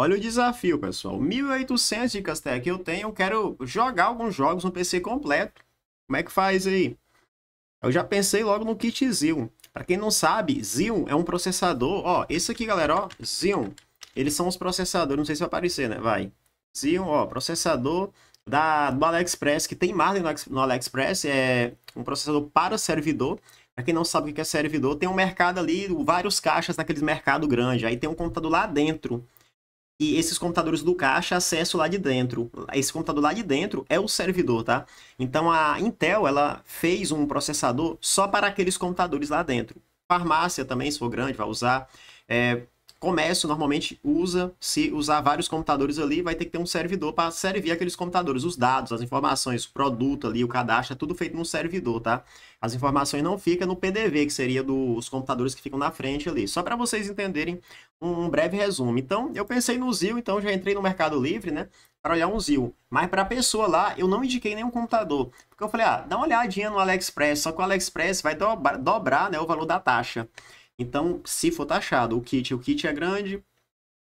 Olha o desafio, pessoal. 1.800 de aqui eu tenho, eu quero jogar alguns jogos no PC completo. Como é que faz aí? Eu já pensei logo no kit Xeon. Para quem não sabe, Xeon é um processador, ó, esse aqui, galera, ó, Xeon. Eles são os processadores, não sei se vai aparecer, né? Vai. Xeon, ó, processador da, do AliExpress, que tem Marlin no, no AliExpress, é um processador para servidor. Para quem não sabe o que é servidor, tem um mercado ali, vários caixas naqueles mercado grande. Aí tem um computador lá dentro e esses computadores do caixa acesso lá de dentro. Esse computador lá de dentro é o servidor, tá? Então a Intel, ela fez um processador só para aqueles computadores lá dentro. Farmácia também, se for grande, vai usar. É, comércio normalmente usa, se usar vários computadores ali, vai ter que ter um servidor para servir aqueles computadores, os dados, as informações, o produto ali, o cadastro, é tudo feito num servidor, tá? As informações não ficam no PDV, que seria dos computadores que ficam na frente ali. Só para vocês entenderem um, um, breve resumo. Então, eu pensei no Zil, então já entrei no Mercado Livre, né? Para olhar um Zil. Mas para a pessoa lá, eu não indiquei nenhum computador. Porque eu falei, ah, dá uma olhadinha no AliExpress, só que o AliExpress vai dobrar, dobrar né, o valor da taxa. Então, se for taxado o kit, o kit é grande,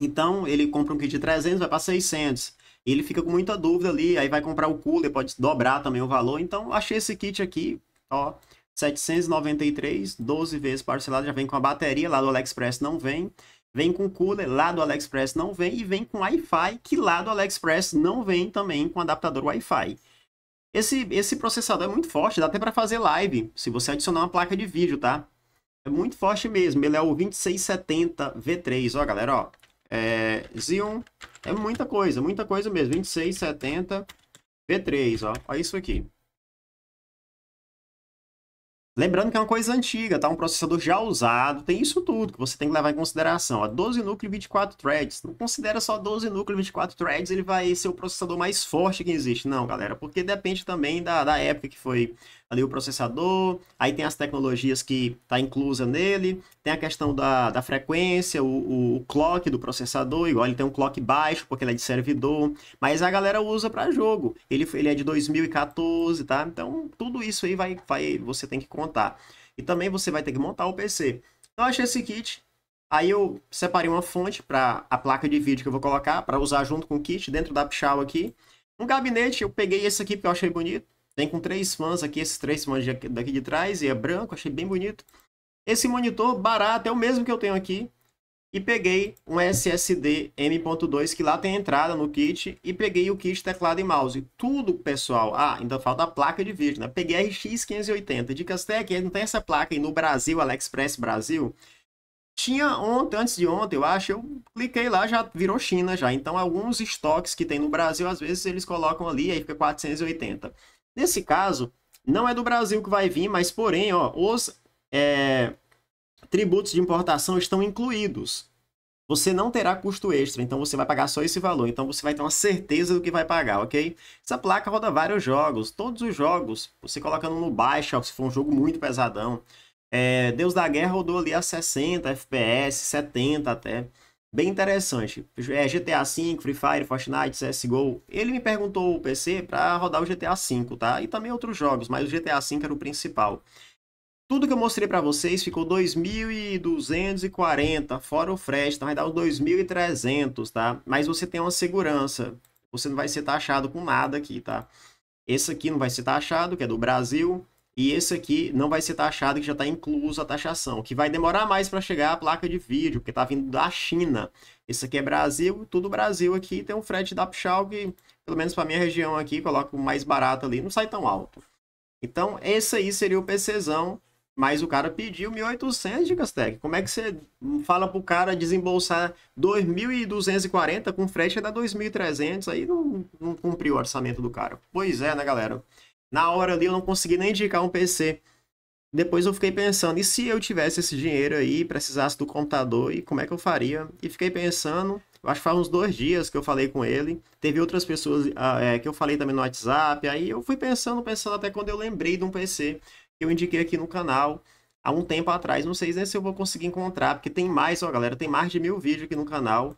então ele compra um kit de 300, vai para 600. E ele fica com muita dúvida ali, aí vai comprar o cooler, pode dobrar também o valor. Então, achei esse kit aqui, ó, 793, 12 vezes parcelado, já vem com a bateria lá do AliExpress, não vem. Vem com cooler lá do AliExpress, não vem. E vem com Wi-Fi, que lá do AliExpress não vem também com adaptador Wi-Fi. Esse, esse processador é muito forte, dá até para fazer live, se você adicionar uma placa de vídeo, tá? É muito forte mesmo. Ele é o 2670 V3. Ó, galera, ó. É, Xeon é muita coisa, muita coisa mesmo. 2670 V3, ó. Olha isso aqui. Lembrando que é uma coisa antiga, tá? Um processador já usado, tem isso tudo que você tem que levar em consideração. Ó, 12 núcleos e 24 threads. Não considera só 12 núcleos e 24 threads, ele vai ser o processador mais forte que existe. Não, galera, porque depende também da, da época que foi ali o processador, aí tem as tecnologias que tá inclusa nele, tem a questão da, da frequência, o, o, o clock do processador, igual ele tem um clock baixo, porque ele é de servidor, mas a galera usa para jogo. Ele, ele é de 2014, tá? Então, tudo isso aí vai, vai você tem que considerar montar. E também você vai ter que montar o PC. Então eu achei esse kit, aí eu separei uma fonte para a placa de vídeo que eu vou colocar, para usar junto com o kit, dentro da Pichau aqui. Um gabinete, eu peguei esse aqui porque eu achei bonito. Tem com três fãs aqui, esses três fãs daqui de trás, e é branco, achei bem bonito. Esse monitor barato é o mesmo que eu tenho aqui, e peguei um SSD M.2 que lá tem entrada no kit e peguei o kit teclado e mouse. Tudo, pessoal. Ah, ainda falta a placa de vídeo, né? Peguei a RX 580. Dicas Tech, não tem essa placa aí no Brasil, AliExpress Brasil. Tinha ontem, antes de ontem, eu acho, eu cliquei lá, já virou China já. Então, alguns estoques que tem no Brasil, às vezes eles colocam ali, aí fica 480. Nesse caso, não é do Brasil que vai vir, mas porém, ó, os... É tributos de importação estão incluídos. Você não terá custo extra, então você vai pagar só esse valor. Então você vai ter uma certeza do que vai pagar, ok? Essa placa roda vários jogos, todos os jogos. Você colocando no baixo, se for um jogo muito pesadão. É, Deus da Guerra rodou ali a 60 FPS, 70 até. Bem interessante. É, GTA V, Free Fire, Fortnite, CSGO. Ele me perguntou o PC para rodar o GTA V, tá? E também outros jogos, mas o GTA V era o principal. Tudo que eu mostrei para vocês ficou 2.240, fora o frete, então vai dar uns 2.300, tá? Mas você tem uma segurança, você não vai ser taxado com nada aqui, tá? Esse aqui não vai ser taxado, que é do Brasil, e esse aqui não vai ser taxado, que já está incluso a taxação, que vai demorar mais para chegar a placa de vídeo, porque está vindo da China. Esse aqui é Brasil, tudo Brasil aqui, tem um frete da Pichal que, pelo menos para minha região aqui, coloca o mais barato ali, não sai tão alto. Então, esse aí seria o PCzão mas o cara pediu 1.800 de Castec. Como é que você fala pro cara desembolsar 2.240 com frete dá 2.300? Aí não, não cumpriu o orçamento do cara. Pois é, né, galera? Na hora ali eu não consegui nem indicar um PC. Depois eu fiquei pensando, e se eu tivesse esse dinheiro aí, precisasse do computador, e como é que eu faria? E fiquei pensando, acho que faz uns dois dias que eu falei com ele. Teve outras pessoas ah, é, que eu falei também no WhatsApp. Aí eu fui pensando, pensando até quando eu lembrei de um PC que eu indiquei aqui no canal há um tempo atrás. Não sei nem se eu vou conseguir encontrar, porque tem mais, ó, galera. Tem mais de mil vídeos aqui no canal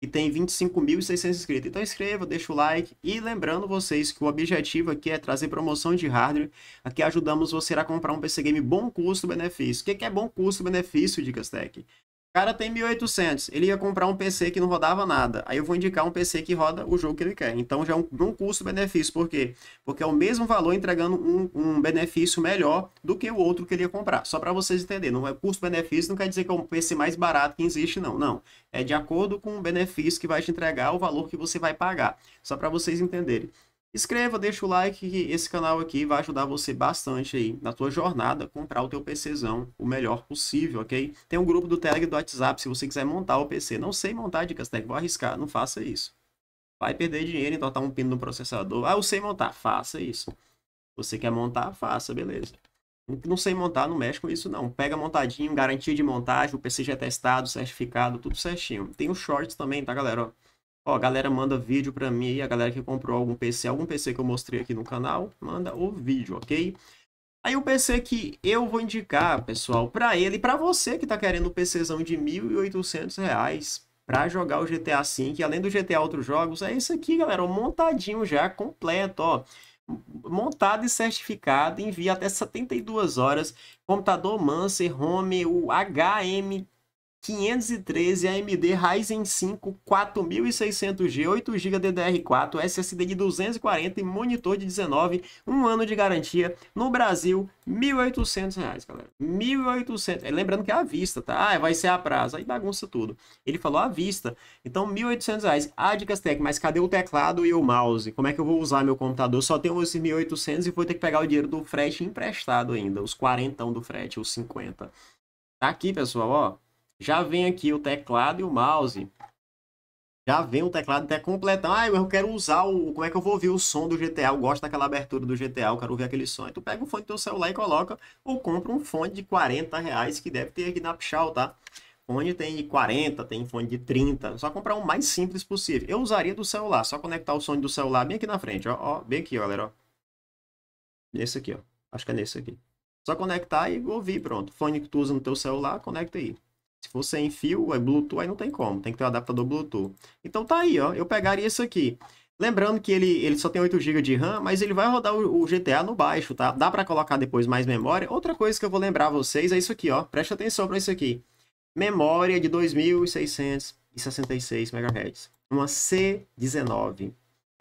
e tem 25.600 inscritos. Então inscreva, deixa o like e lembrando vocês que o objetivo aqui é trazer promoção de hardware. Aqui ajudamos você a comprar um PC Game bom custo-benefício. O que é bom custo-benefício, Dicas Tech? cara tem 1800, ele ia comprar um PC que não rodava nada. Aí eu vou indicar um PC que roda o jogo que ele quer. Então já é um, um custo-benefício. Por quê? Porque é o mesmo valor entregando um, um benefício melhor do que o outro que ele ia comprar. Só para vocês entenderem, não é custo-benefício, não quer dizer que é um PC mais barato que existe, não. Não. É de acordo com o benefício que vai te entregar o valor que você vai pagar. Só para vocês entenderem. Escreva, deixa o like, que esse canal aqui vai ajudar você bastante aí na tua jornada comprar o teu PCzão o melhor possível, ok? Tem um grupo do Telegram do WhatsApp se você quiser montar o PC. Não sei montar, dicas técnicas, vou arriscar, não faça isso. Vai perder dinheiro em botar um pino no processador. Ah, eu sei montar, faça isso. Você quer montar, faça, beleza. Não sei montar, não mexe com isso não. Pega montadinho, garantia de montagem, o PC já é testado, certificado, tudo certinho. Tem os shorts também, tá galera? Ó. Ó, galera, manda vídeo pra mim aí, a galera que comprou algum PC, algum PC que eu mostrei aqui no canal, manda o vídeo, ok? Aí o PC que eu vou indicar, pessoal, pra ele e pra você que tá querendo um PCzão de R$ 1.800 reais pra jogar o GTA V, que além do GTA outros jogos, é esse aqui, galera, montadinho já, completo, ó montado e certificado, envia até 72 horas, computador Manser, Home, o HM 513 AMD Ryzen 5 4600G, 8GB DDR4, SSD de 240 e monitor de 19, um ano de garantia. No Brasil, R$ 1.800, reais, galera. R$ 1.800. É, lembrando que é à vista, tá? Ah, vai ser a prazo. Aí bagunça tudo. Ele falou à vista. Então, R$ 1.800. Reais. Ah, Dicas Tech, mas cadê o teclado e o mouse? Como é que eu vou usar meu computador? Só tenho esses R$ 1.800 e vou ter que pegar o dinheiro do frete emprestado ainda. Os 40 do frete, os 50. Tá aqui, pessoal, ó já vem aqui o teclado e o mouse. Já vem o teclado até completão. Ah, eu quero usar o. Como é que eu vou ouvir o som do GTA? Eu gosto daquela abertura do GTA, eu quero ouvir aquele som. E tu pega o fone do teu celular e coloca, ou compra um fone de 40 reais que deve ter aqui na Pichal, tá? Fone tem de 40, tem fone de 30. Só comprar o mais simples possível. Eu usaria do celular, só conectar o som do celular bem aqui na frente, ó. ó bem aqui, galera, ó. Nesse aqui, ó. Acho que é nesse aqui. Só conectar e ouvir, pronto. Fone que tu usa no teu celular, conecta aí. Se for sem fio, é Bluetooth, aí não tem como. Tem que ter um adaptador Bluetooth. Então tá aí, ó. Eu pegaria isso aqui. Lembrando que ele, ele só tem 8 GB de RAM, mas ele vai rodar o, o GTA no baixo, tá? Dá para colocar depois mais memória. Outra coisa que eu vou lembrar a vocês é isso aqui, ó. Preste atenção para isso aqui. Memória de 2666 MHz. Uma C19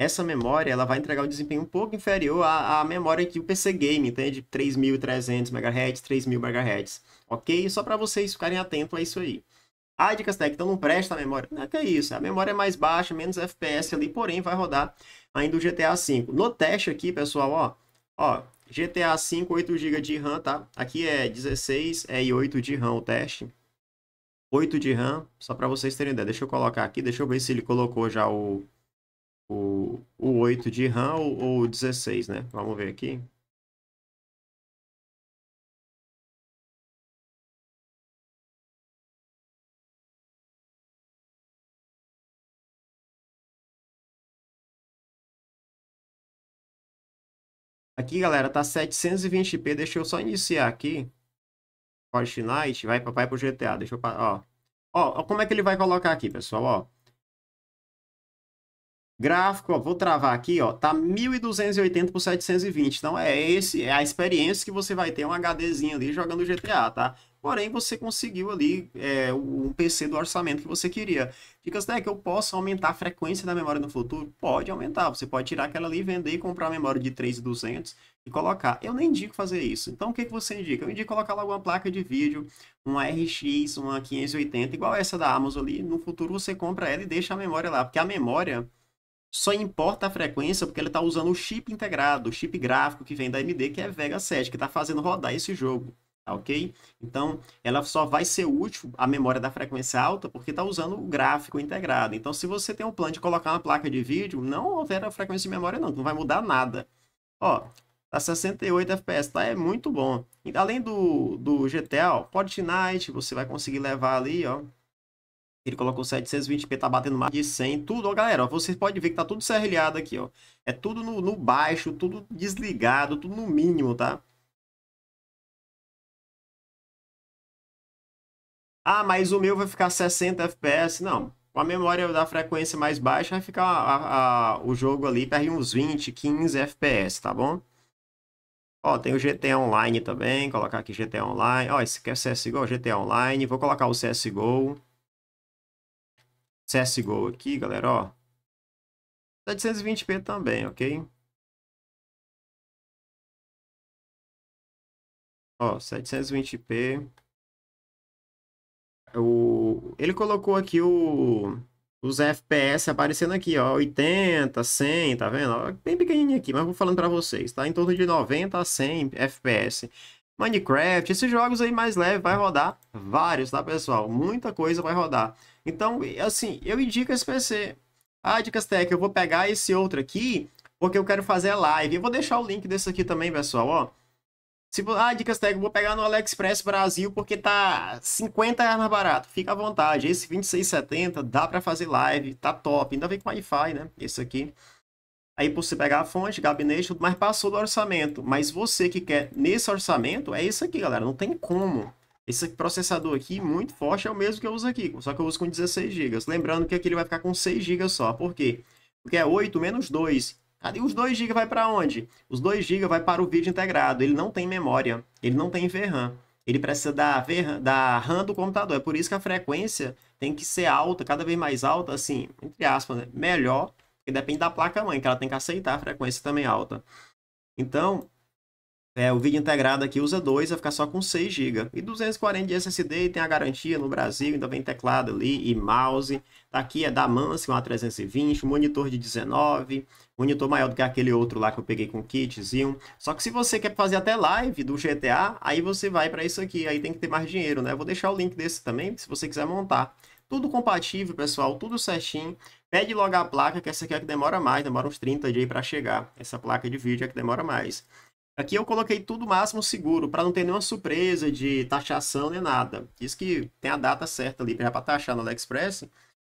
essa memória ela vai entregar um desempenho um pouco inferior à, à memória que o PC Game tem de 3.300 MHz, 3.000 MHz, ok? Só para vocês ficarem atentos a isso aí. Ah, dicas técnicas, então não presta a memória. Não é que é isso, a memória é mais baixa, menos FPS ali, porém vai rodar ainda o GTA V. No teste aqui, pessoal, ó, ó GTA V, 8 GB de RAM, tá? Aqui é 16 é, e 8 de RAM o teste. 8 de RAM, só para vocês terem ideia. Deixa eu colocar aqui, deixa eu ver se ele colocou já o o, o 8 de RAM ou o 16, né? Vamos ver aqui. Aqui, galera, tá 720p. Deixa eu só iniciar aqui. Fortnite, vai, vai pro GTA. Deixa eu... ó, ó como é que ele vai colocar aqui, pessoal, ó. Gráfico, ó, vou travar aqui, ó, tá 1280 por 720. Então é esse, é a experiência que você vai ter um HDzinho ali jogando GTA, tá? Porém, você conseguiu ali é, um PC do orçamento que você queria. Dicas, né, que eu posso aumentar a frequência da memória no futuro? Pode aumentar, você pode tirar aquela ali, vender e comprar a memória de 3200 e colocar. Eu nem indico fazer isso. Então, o que, que você indica? Eu indico colocar logo uma placa de vídeo, uma RX, uma 580, igual essa da Amazon ali. No futuro, você compra ela e deixa a memória lá, porque a memória só importa a frequência porque ele está usando o chip integrado, o chip gráfico que vem da AMD, que é Vega 7, que está fazendo rodar esse jogo, tá ok? Então, ela só vai ser útil, a memória da frequência alta, porque está usando o gráfico integrado. Então, se você tem um plano de colocar uma placa de vídeo, não altera a frequência de memória não, não vai mudar nada. Ó, tá 68 FPS, tá? É muito bom. Além do, do GTA, ó, Fortnite, você vai conseguir levar ali, ó, ele colocou 720p, tá batendo mais de 100, tudo, ó, galera, ó, vocês podem ver que tá tudo serrilhado aqui, ó. É tudo no, no baixo, tudo desligado, tudo no mínimo, tá? Ah, mas o meu vai ficar 60 FPS. Não, com a memória da frequência mais baixa vai ficar a, a, o jogo ali, perde uns 20, 15 FPS, tá bom? Ó, tem o GTA Online também, colocar aqui GTA Online. Ó, esse aqui é CSGO, GTA Online. Vou colocar o CSGO. CSGO aqui, galera, ó. 720p também, ok? Ó, 720p. O... Ele colocou aqui o... os FPS aparecendo aqui, ó. 80, 100, tá vendo? bem pequenininho aqui, mas vou falando pra vocês, tá? Em torno de 90 a 100 FPS. Minecraft, esses jogos aí mais leves vai rodar vários, tá, pessoal? Muita coisa vai rodar. Então, assim, eu indico esse PC. Ah, Dicas Tech, eu vou pegar esse outro aqui, porque eu quero fazer a live. Eu vou deixar o link desse aqui também, pessoal, ó. Se, ah, Dicas Tech, eu vou pegar no AliExpress Brasil, porque tá 50 reais mais barato. Fica à vontade, esse 26,70 dá para fazer live, tá top. Ainda vem com Wi-Fi, né, esse aqui. Aí você pegar a fonte, gabinete, tudo passou do orçamento. Mas você que quer nesse orçamento, é isso aqui, galera. Não tem como. Esse processador aqui, muito forte, é o mesmo que eu uso aqui, só que eu uso com 16 GB. Lembrando que aqui ele vai ficar com 6 GB só, por quê? Porque é 8 menos 2. E os 2 GB vai para onde? Os 2 GB vai para o vídeo integrado, ele não tem memória, ele não tem VRAM. Ele precisa da, da RAM do computador, é por isso que a frequência tem que ser alta, cada vez mais alta, assim, entre aspas, né? melhor, porque depende da placa-mãe, que ela tem que aceitar a frequência também alta. Então, é, o vídeo integrado aqui usa 2, vai ficar só com 6 GB. E 240 de SSD tem a garantia no Brasil, ainda vem teclado ali e mouse. Tá aqui é da Mansion A320, monitor de 19, monitor maior do que aquele outro lá que eu peguei com kitzinho. Só que se você quer fazer até live do GTA, aí você vai para isso aqui, aí tem que ter mais dinheiro, né? Eu vou deixar o link desse também, se você quiser montar. Tudo compatível, pessoal, tudo certinho. Pede logo a placa, que essa aqui é que demora mais, demora uns 30 dias para chegar. Essa placa de vídeo é que demora mais. Aqui eu coloquei tudo máximo seguro, para não ter nenhuma surpresa de taxação nem nada. Diz que tem a data certa ali para taxar no AliExpress,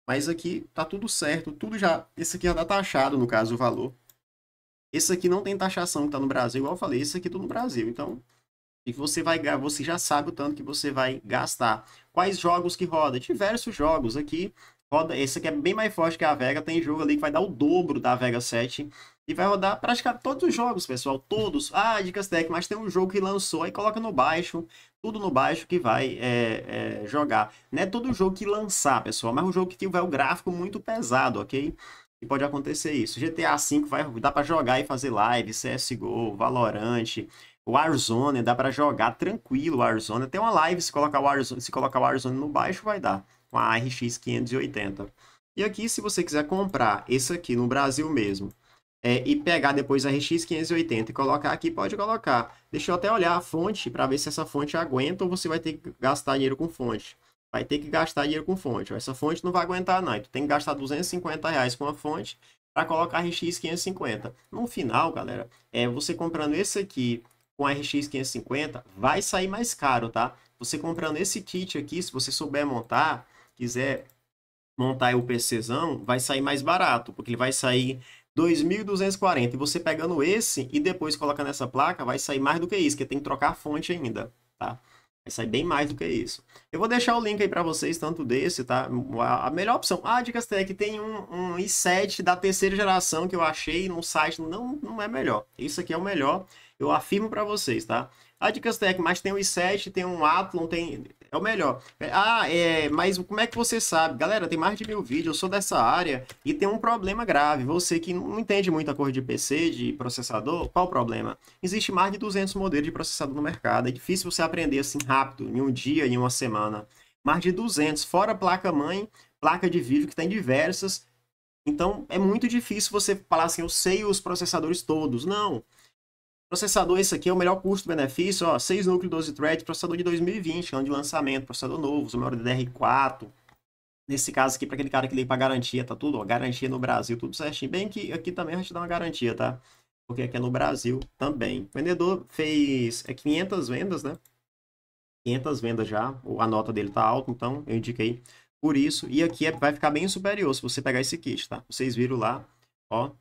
mas aqui tá tudo certo, tudo já... Esse aqui já tá taxado, no caso, o valor. Esse aqui não tem taxação que tá no Brasil, igual eu falei, esse aqui tudo tá no Brasil. Então, e você vai você já sabe o tanto que você vai gastar. Quais jogos que roda? Diversos jogos aqui roda, esse aqui é bem mais forte que a Vega, tem jogo ali que vai dar o dobro da Vega 7 e vai rodar praticamente todos os jogos, pessoal, todos. Ah, dicas Tech mas tem um jogo que lançou, aí coloca no baixo, tudo no baixo que vai é, é, jogar. Não é todo jogo que lançar, pessoal, mas um jogo que tiver o gráfico muito pesado, ok? E pode acontecer isso. GTA V vai dar para jogar e fazer live, CSGO, Valorant, Warzone, dá para jogar tranquilo Warzone. tem uma live, se colocar o Warzone, se colocar o Warzone no baixo, vai dar com a RX 580. E aqui, se você quiser comprar esse aqui no Brasil mesmo, é, e pegar depois a RX 580 e colocar aqui, pode colocar. Deixa eu até olhar a fonte para ver se essa fonte aguenta ou você vai ter que gastar dinheiro com fonte. Vai ter que gastar dinheiro com fonte. Essa fonte não vai aguentar não. Então, tem que gastar 250 reais com a fonte para colocar a RX 550. No final, galera, é você comprando esse aqui com a RX 550 vai sair mais caro, tá? Você comprando esse kit aqui, se você souber montar, quiser montar o PCzão, vai sair mais barato, porque ele vai sair 2.240. E você pegando esse e depois coloca nessa placa, vai sair mais do que isso, que tem que trocar a fonte ainda, tá? Vai sair bem mais do que isso. Eu vou deixar o link aí para vocês, tanto desse, tá? A melhor opção. Ah, Dicas Tech, tem um, um i7 da terceira geração que eu achei num site, não, não é melhor. Isso aqui é o melhor, eu afirmo para vocês, tá? A de Castec, mas tem um i7, tem um Athlon, tem. É o melhor. É, ah, é, mas como é que você sabe? Galera, tem mais de mil vídeos, eu sou dessa área e tem um problema grave. Você que não entende muito a cor de PC, de processador, qual o problema? Existe mais de 200 modelos de processador no mercado. É difícil você aprender assim rápido, em um dia, em uma semana. Mais de 200, fora placa-mãe, placa de vídeo, que tem diversas. Então, é muito difícil você falar assim, eu sei os processadores todos. Não. Processador, esse aqui é o melhor custo-benefício, ó, 6 núcleos, 12 threads, processador de 2020, ano é de lançamento, processador novo, memória DDR4. Nesse caso aqui, para aquele cara que liga para garantia, tá tudo, ó, garantia no Brasil, tudo certinho. Bem que aqui também a gente dá uma garantia, tá? Porque aqui é no Brasil também. O vendedor fez é 500 vendas, né? 500 vendas já, a nota dele tá alta, então eu indiquei por isso. E aqui é, vai ficar bem superior se você pegar esse kit, tá? Vocês viram lá, ó,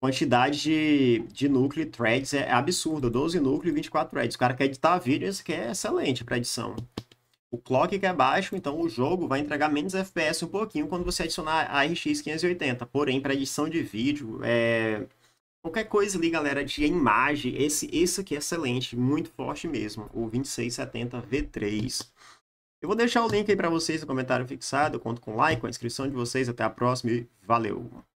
quantidade de, de núcleo e threads é absurda. 12 núcleos e 24 threads. O cara quer editar vídeo, que aqui é excelente para edição. O clock que é baixo, então o jogo vai entregar menos FPS um pouquinho quando você adicionar a RX 580. Porém, para edição de vídeo, é... qualquer coisa ali, galera, de imagem, esse, esse aqui é excelente, muito forte mesmo. O 2670 V3. Eu vou deixar o link aí para vocês no comentário fixado. Eu conto com like, com a inscrição de vocês. Até a próxima e valeu!